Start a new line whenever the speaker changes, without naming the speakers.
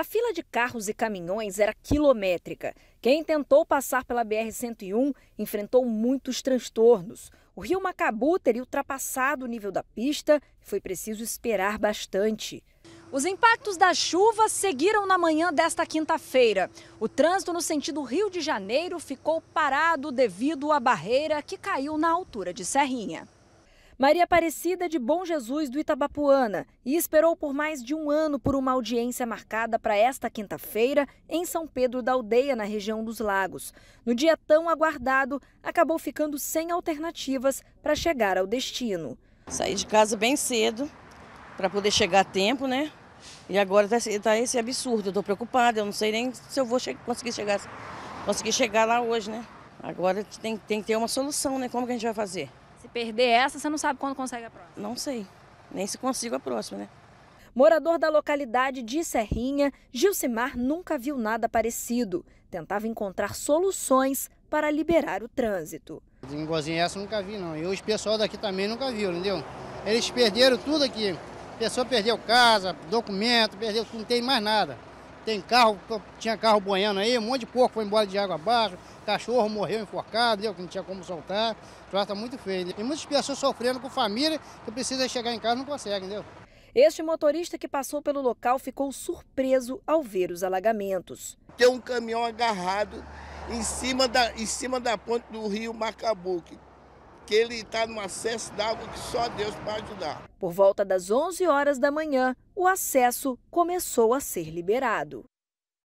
A fila de carros e caminhões era quilométrica. Quem tentou passar pela BR-101 enfrentou muitos transtornos. O rio Macabu teria ultrapassado o nível da pista e foi preciso esperar bastante. Os impactos da chuva seguiram na manhã desta quinta-feira. O trânsito no sentido Rio de Janeiro ficou parado devido à barreira que caiu na altura de Serrinha. Maria Aparecida de Bom Jesus do Itabapuana e esperou por mais de um ano por uma audiência marcada para esta quinta-feira em São Pedro da Aldeia, na região dos Lagos. No dia tão
aguardado, acabou ficando sem alternativas para chegar ao destino. Saí de casa bem cedo para poder chegar a tempo, né? E agora está tá esse absurdo. Eu estou preocupada, eu não sei nem se eu vou che conseguir, chegar, conseguir chegar lá hoje, né? Agora tem, tem que ter uma solução, né? Como que a gente vai fazer? Se perder essa, você não sabe quando consegue a próxima. Não sei. Nem se consigo a próxima, né? Morador da localidade de Serrinha,
Gilcimar nunca viu nada parecido. Tentava encontrar soluções para
liberar o trânsito. Igualzinho essa eu nunca vi, não. E os pessoal daqui também nunca viu, entendeu? Eles perderam tudo aqui. A pessoa perdeu casa, documento, perdeu não tem mais nada. Tem carro, tinha carro boiando aí, um monte de porco foi embora de água abaixo, cachorro morreu enforcado, que não tinha como soltar. Trata tá muito feio. Né? E muitas pessoas sofrendo com família que precisa chegar em casa não consegue, entendeu? Este motorista que passou pelo local ficou surpreso
ao ver os alagamentos. Tem um caminhão agarrado em cima da, em cima
da ponte do rio Macabuque que ele está no acesso d'água que só Deus pode ajudar.
Por volta das 11 horas da manhã, o acesso começou a ser liberado.